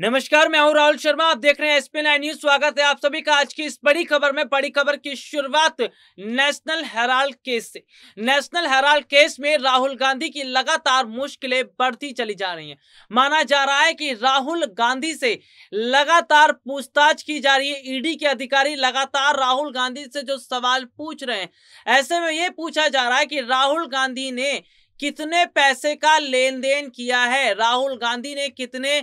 नमस्कार मैं हूं राहुल शर्मा आप देख रहे हैं एसपी नाइन न्यूज स्वागत है आप सभी का आज की इस बड़ी खबर में बड़ी खबर की शुरुआत नेशनल हेराल्ड केस से नेशनल हेराल्ड केस में राहुल गांधी की लगातार मुश्किलें बढ़ती चली जा रही हैं माना जा रहा है कि राहुल गांधी से लगातार पूछताछ की जा रही है ईडी e के अधिकारी लगातार राहुल गांधी से जो सवाल पूछ रहे हैं ऐसे में ये पूछा जा रहा है कि राहुल गांधी ने कितने पैसे का लेन देन किया है राहुल गांधी ने कितने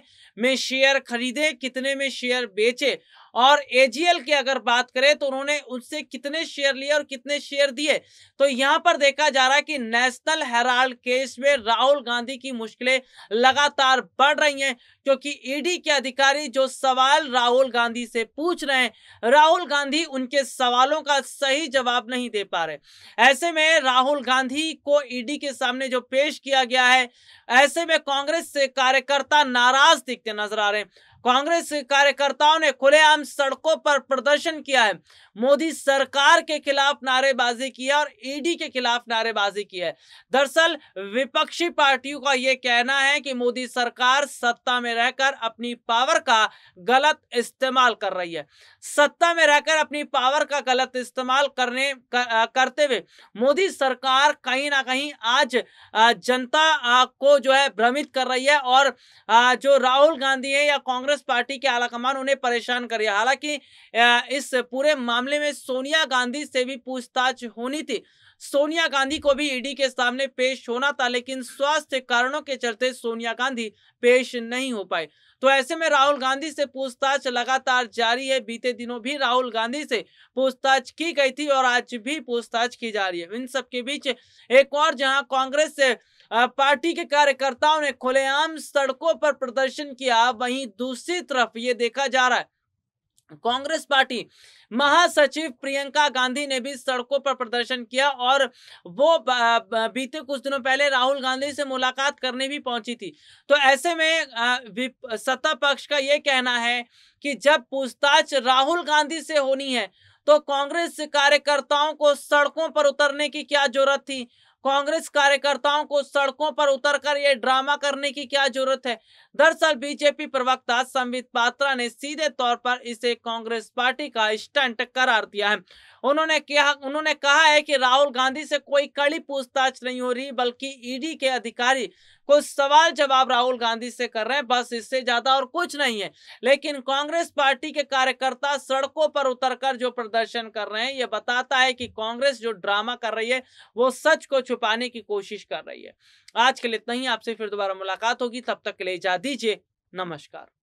में शेयर खरीदे कितने में शेयर बेचे और एजीएल की अगर बात करें तो उन्होंने उससे कितने शेयर लिए और कितने शेयर दिए तो यहां पर देखा जा रहा है कि नेशनल हेराल्ड केस में राहुल गांधी की मुश्किलें लगातार बढ़ रही हैं क्योंकि ईडी e के अधिकारी जो सवाल राहुल गांधी से पूछ रहे हैं राहुल गांधी उनके सवालों का सही जवाब नहीं दे पा रहे ऐसे में राहुल गांधी को ईडी e के सामने जो पेश किया गया है ऐसे में कांग्रेस से कार्यकर्ता नाराज दिखते नजर आ रहे हैं कांग्रेस कार्यकर्ताओं ने खुलेआम सड़कों पर प्रदर्शन किया है मोदी सरकार के खिलाफ नारेबाजी की है और ईडी के खिलाफ नारेबाजी की है दरअसल विपक्षी पार्टियों का यह कहना है कि मोदी सरकार सत्ता में रहकर अपनी पावर का गलत इस्तेमाल कर रही है सत्ता में रहकर अपनी पावर का गलत इस्तेमाल करने कर, करते हुए मोदी सरकार कहीं ना कहीं आज जनता को जो है भ्रमित कर रही है और जो राहुल गांधी है या कांग्रेस कांग्रेस पार्टी के आलाकमान उन्हें परेशान कर रही हालांकि इस पूरे मामले में सोनिया गांधी से भी पूछताछ होनी थी सोनिया गांधी को भी ईडी के सामने पेश होना था लेकिन स्वास्थ्य कारणों के चलते सोनिया गांधी पेश नहीं हो पाए तो ऐसे में राहुल गांधी से पूछताछ लगातार जारी है बीते दिनों भी राहुल गांधी से पूछताछ की गई थी और आज भी पूछताछ की जा रही है इन सबके बीच एक और जहां कांग्रेस से पार्टी के कार्यकर्ताओं ने खुलेआम सड़कों पर प्रदर्शन किया वहीं दूसरी तरफ ये देखा जा रहा है कांग्रेस पार्टी महासचिव प्रियंका गांधी ने भी सड़कों पर प्रदर्शन किया और वो बीते कुछ दिनों पहले राहुल गांधी से मुलाकात करने भी पहुंची थी तो ऐसे में सत्ता पक्ष का ये कहना है कि जब पूछताछ राहुल गांधी से होनी है तो कांग्रेस कार्यकर्ताओं को सड़कों पर उतरने की क्या जरूरत थी कांग्रेस कार्यकर्ताओं को सड़कों पर उतरकर ये ड्रामा करने की क्या जरूरत है दरअसल बीजेपी प्रवक्ता संबित पात्रा ने सीधे तौर पर इसे कांग्रेस पार्टी का स्टंट करार दिया है उन्होंने कहा उन्होंने कहा है कि राहुल गांधी से कोई कड़ी पूछताछ नहीं हो रही बल्कि ईडी के अधिकारी कुछ सवाल जवाब राहुल गांधी से कर रहे हैं बस इससे ज्यादा और कुछ नहीं है लेकिन कांग्रेस पार्टी के कार्यकर्ता सड़कों पर उतरकर जो प्रदर्शन कर रहे हैं ये बताता है कि कांग्रेस जो ड्रामा कर रही है वो सच को छुपाने की कोशिश कर रही है आज के लिए इतना ही आपसे फिर दोबारा मुलाकात होगी तब तक ले जा दीजिए नमस्कार